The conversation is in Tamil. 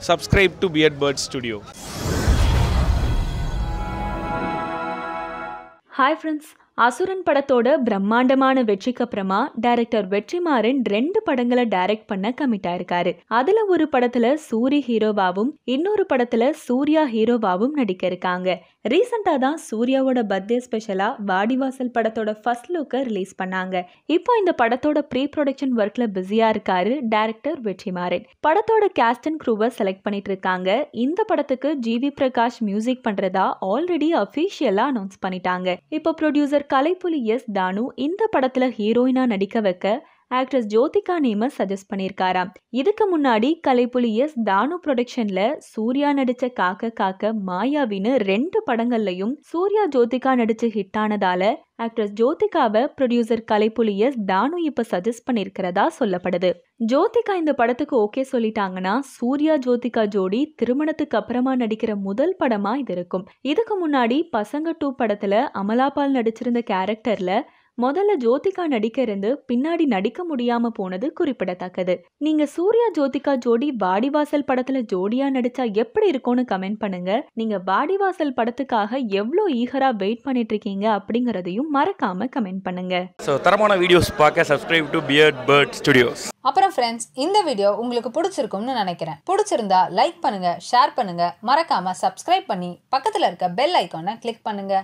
Subscribe to Beardbird Studio. Hi friends. அசுரன் படத்தோட பிரம்மாண்டமான வெற்றிக்கு அப்புறமா டைரக்டர் வெற்றிமாறன் ரெண்டு படங்களை டைரக்ட் பண்ண கமிட் ஆயிருக்காரு அதுல ஒரு படத்துல சூரி ஹீரோவாவும் இன்னொரு படத்துல சூர்யா ஹீரோவாவும் நடிக்க இருக்காங்க ரீசெண்டா தான் சூர்யாவோட பர்த்டே ஸ்பெஷலா வாடிவாசல் படத்தோட ஃபர்ஸ்ட் லுக்கை ரிலீஸ் பண்ணாங்க இப்போ இந்த படத்தோட ப்ரீ ப்ரொடக்ஷன் ஒர்க்ல பிஸியா இருக்காரு டைரக்டர் வெற்றிமாறன் படத்தோட கேஸ்ட் அண்ட் குரூவை செலக்ட் பண்ணிட்டு இருக்காங்க இந்த படத்துக்கு ஜி வி பிரகாஷ் மியூசிக் பண்றதா ஆல்ரெடி அபிஷியலா அனௌன்ஸ் பண்ணிட்டாங்க இப்போ ப்ரொடியூசர் கலைப்புலி எஸ் தானு இந்த படத்துல ஹீரோயினா நடிக்க வைக்க ஆக்ட்ரஸ் ஜோதிகா நேமஸ் சஜஸ்ட் பண்ணியிருக்காராம் இதுக்கு முன்னாடி கலைப்புலி எஸ் தானு ப்ரொடக்ஷன்ல சூர்யா நடிச்ச காக்க காக்க மாயாவின்னு ரெண்டு படங்கள்லையும் சூர்யா ஜோதிகா நடிச்சு ஹிட் ஆனதால ஆக்ட்ரஸ் ஜோதிகாவை ப்ரொடியூசர் கலைப்புலி எஸ் தானு இப்போ சஜஸ்ட் பண்ணியிருக்கிறதா சொல்லப்படுது ஜோதிகா இந்த படத்துக்கு ஓகே சொல்லிட்டாங்கன்னா சூர்யா ஜோதிகா ஜோடி திருமணத்துக்கு அப்புறமா நடிக்கிற முதல் படமா இது இருக்கும் இதுக்கு முன்னாடி பசங்க டூ படத்துல அமலாபால் நடிச்சிருந்த கேரக்டர்ல முதல்ல ஜோதிகா நடிக்க இருந்து பின்னாடி நடிக்க முடியாம போனது குறிப்பிடத்தக்கது நீங்க சூர்யா ஜோதிகா ஜோடி வாடிவாசல் படத்துல ஜோடியா நடிச்சா எப்படி இருக்கும்னு கமெண்ட் பண்ணுங்க நீங்க வாடிவாசல் படத்துக்காக எவ்வளோ ஈகரா வெயிட் பண்ணிட்டு இருக்கீங்க அப்படிங்கறதையும் மறக்காம கமெண்ட் பண்ணுங்க ஸோ தரமான வீடியோஸ் பார்க்க subscribe to Beard Bird Studios அப்புறம் ஃப்ரெண்ட்ஸ் இந்த வீடியோ உங்களுக்கு பிடிச்சிருக்கும்னு நினைக்கிறேன் பிடிச்சிருந்தா லைக் பண்ணுங்க ஷேர் பண்ணுங்க மறக்காம சப்ஸ்கிரைப் பண்ணி பக்கத்துல இருக்க பெல் ஐக்கானை கிளிக் பண்ணுங்க